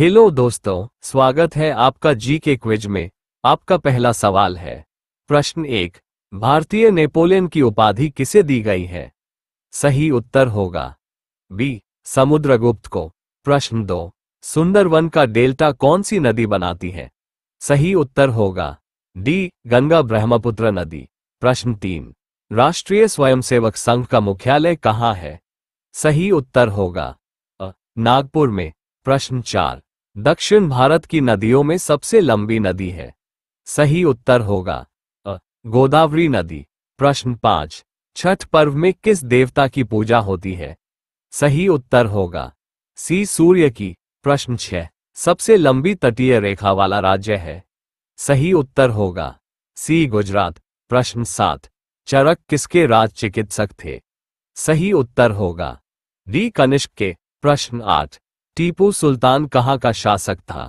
hello दोस्तों स्वागत है आपका जी के क्विज में आपका पहला सवाल है प्रश्न एक भारतीय नेपोलियन की उपाधि किसे दी गई है सही उत्तर होगा बी समुद्रगुप्त को प्रश्न दो सुंदरवन का डेल्टा कौन सी नदी बनाती है सही उत्तर होगा डी गंगा ब्रह्मपुत्र नदी प्रश्न तीन राष्ट्रीय स्वयंसेवक संघ का मुख्यालय कहाँ है सही उत्तर होगा नागपुर में प्रश्न चार दक्षिण भारत की नदियों में सबसे लंबी नदी है सही उत्तर होगा अ गोदावरी नदी प्रश्न पांच छठ पर्व में किस देवता की पूजा होती है सही उत्तर होगा सी सूर्य की प्रश्न छह सबसे लंबी तटीय रेखा वाला राज्य है सही उत्तर होगा सी गुजरात प्रश्न सात चरक किसके राज चिकित्सक थे सही उत्तर होगा डी कनिष्क के प्रश्न आठ टीपू सुल्तान कहाँ का शासक था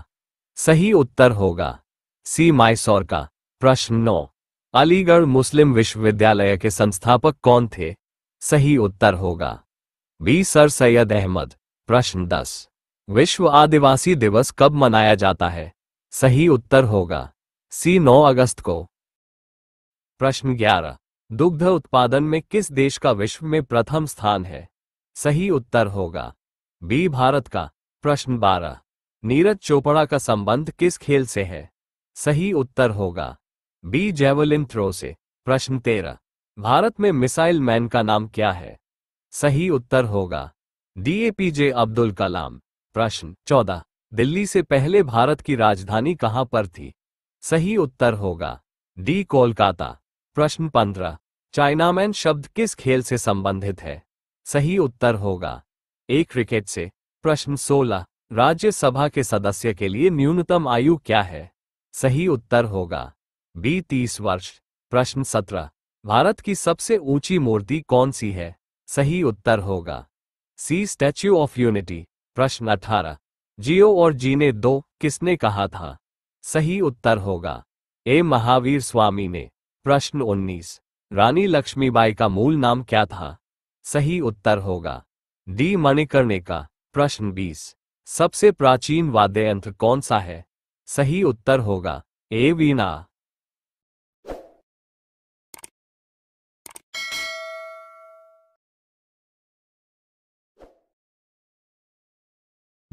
सही उत्तर होगा सी माइसौर का प्रश्न नौ अलीगढ़ मुस्लिम विश्वविद्यालय के संस्थापक कौन थे सही उत्तर होगा बी सर सैयद अहमद प्रश्न दस विश्व आदिवासी दिवस कब मनाया जाता है सही उत्तर होगा सी 9 अगस्त को प्रश्न 11 दुग्ध उत्पादन में किस देश का विश्व में प्रथम स्थान है सही उत्तर होगा बी भारत का प्रश्न बारह नीरज चोपड़ा का संबंध किस खेल से है सही उत्तर होगा बी जेवलिन थ्रो से प्रश्न तेरह भारत में मिसाइल मैन का नाम क्या है सही उत्तर होगा D A P J Abdul Kalam प्रश्न चौदह दिल्ली से पहले भारत की राजधानी कहां पर थी सही उत्तर होगा डी कोलकाता प्रश्न पंद्रह चाइनामैन शब्द किस खेल से संबंधित है सही उत्तर होगा एक क्रिकेट से प्रश्न 16 राज्यसभा के सदस्य के लिए न्यूनतम आयु क्या है सही उत्तर होगा बी तीस वर्ष प्रश्न 17 भारत की सबसे ऊंची मूर्ति कौन सी है सही उत्तर होगा सी स्टैच्यू ऑफ यूनिटी प्रश्न 18 जियो और जीने दो किसने कहा था सही उत्तर होगा ए महावीर स्वामी ने प्रश्न 19 रानी लक्ष्मीबाई का मूल नाम क्या था सही उत्तर होगा डी मणिकर्णे का प्रश्न 20 सबसे प्राचीन वाद्य यंत्र कौन सा है सही उत्तर होगा ए वीना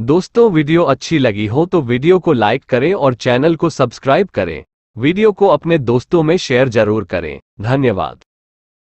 दोस्तों वीडियो अच्छी लगी हो तो वीडियो को लाइक करें और चैनल को सब्सक्राइब करें वीडियो को अपने दोस्तों में शेयर जरूर करें धन्यवाद